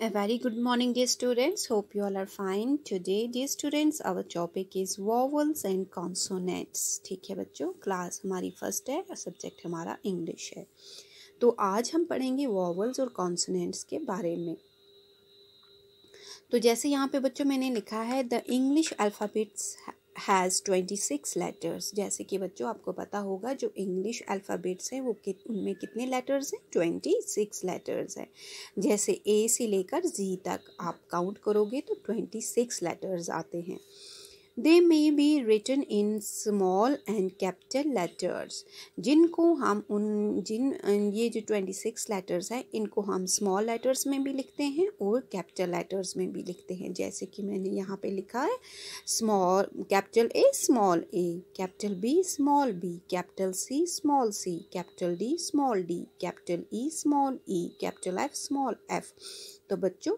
A very good morning dear students. Hope you all are fine. Today dear students our topic is vowels and consonants. ठीक है बच्चों class हमारी first है और subject हमारा English है तो आज हम पढ़ेंगे वॉवल्स और कॉन्सोनेंट्स के बारे में तो जैसे यहाँ पे बच्चों मैंने लिखा है the English alphabets has twenty six letters जैसे कि बच्चों आपको पता होगा जो इंग्लिश अल्फ़ाबेट्स हैं वो कित उनमें कितने लेटर्स हैं ट्वेंटी सिक्स लेटर्स हैं जैसे ए से लेकर जी तक आप काउंट करोगे तो ट्वेंटी सिक्स लेटर्स आते हैं they may be written in small and capital letters जिनको हम उन जिन ये जो ट्वेंटी सिक्स लेटर्स हैं इनको हम स्मॉल लेटर्स में भी लिखते हैं और कैपिटल लेटर्स में भी लिखते हैं जैसे कि मैंने यहाँ पर लिखा है small capital A small A capital B small B capital C small C capital D small D capital E small E capital F small F तो बच्चों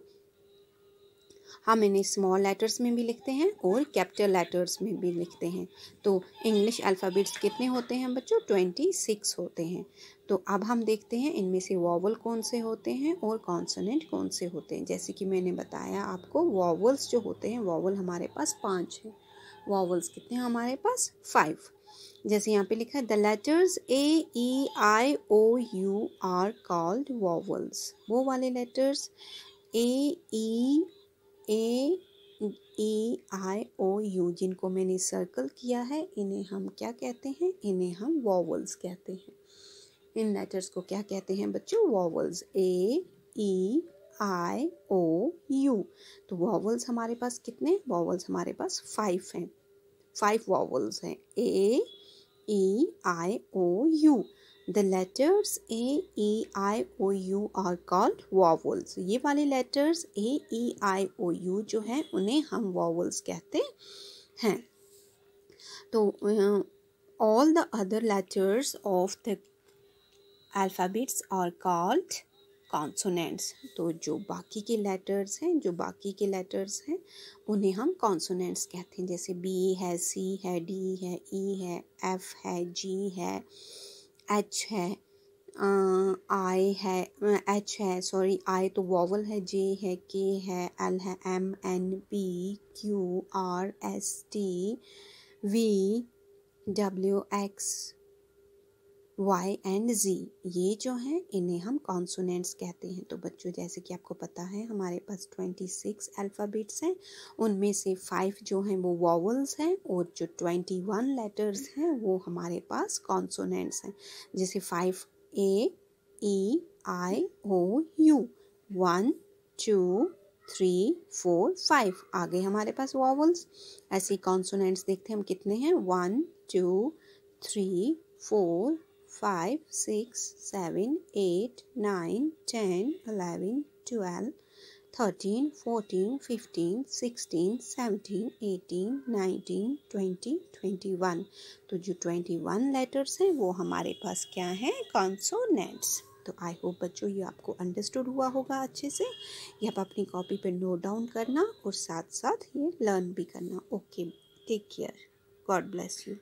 हम इन्हें स्मॉल लेटर्स में भी लिखते हैं और कैपिटल लेटर्स में भी लिखते हैं तो इंग्लिश अल्फ़ाबेट्स कितने होते हैं बच्चों ट्वेंटी सिक्स होते हैं तो अब हम देखते हैं इनमें से वॉवल कौन से होते हैं और कॉन्सोनेंट कौन से होते हैं जैसे कि मैंने बताया आपको वॉवल्स जो होते हैं वॉवल हमारे पास पाँच हैं वॉवल्स कितने हैं हमारे पास फाइव जैसे यहाँ पे लिखा है the letters A E I O U are called vowels वो वाले letters A E A E I O you जिनको मैंने सर्कल किया है इन्हें हम क्या कहते हैं इन्हें हम वॉवल्स कहते हैं इन लेटर्स को क्या कहते हैं बच्चों vowels A E I O U तो वॉवल्स हमारे पास कितने वॉवल्स हमारे पास फाइव हैं फाइव वॉवल्स हैं A E I O U the letters A E I O U are called vowels ये वाले letters A E I O you जो हैं उन्हें हम वॉवल्स कहते हैं तो all the other letters of the alphabets are called consonants तो जो बाकी के लेटर्स हैं जो बाकी के लेटर्स हैं उन्हें हम कॉन्सोनेंट्स कहते हैं जैसे बी है सी है डी है ई e है एफ है जी है एच है आई है एच है सॉरी आई तो वॉवल है जे है के है एल है M N P Q R S T V W X Y and Z ये जो हैं इन्हें हम कॉन्सोनेंट्स कहते हैं तो बच्चों जैसे कि आपको पता है हमारे पास ट्वेंटी सिक्स अल्फ़ाबेट्स हैं उनमें से फाइव जो हैं वो वॉवल्स हैं और जो ट्वेंटी वन लेटर्स हैं वो हमारे पास कॉन्सोनेंट्स हैं जैसे five A E I O U one two three four five आ गए हमारे पास वॉवल्स ऐसे कॉन्सोनेंट्स देखते हैं हम कितने हैं one two three four five six seven eight nine ten eleven twelve thirteen fourteen fifteen sixteen seventeen eighteen nineteen twenty twenty one तो जो ट्वेंटी वन लेटर्स हैं वो हमारे पास क्या हैं कॉन्सोनेट्स तो आई होप बच्चों ये आपको अंडरस्टूड हुआ होगा अच्छे से ये आप अपनी कॉपी पे नोट डाउन करना और साथ साथ ये लर्न भी करना okay take care God bless you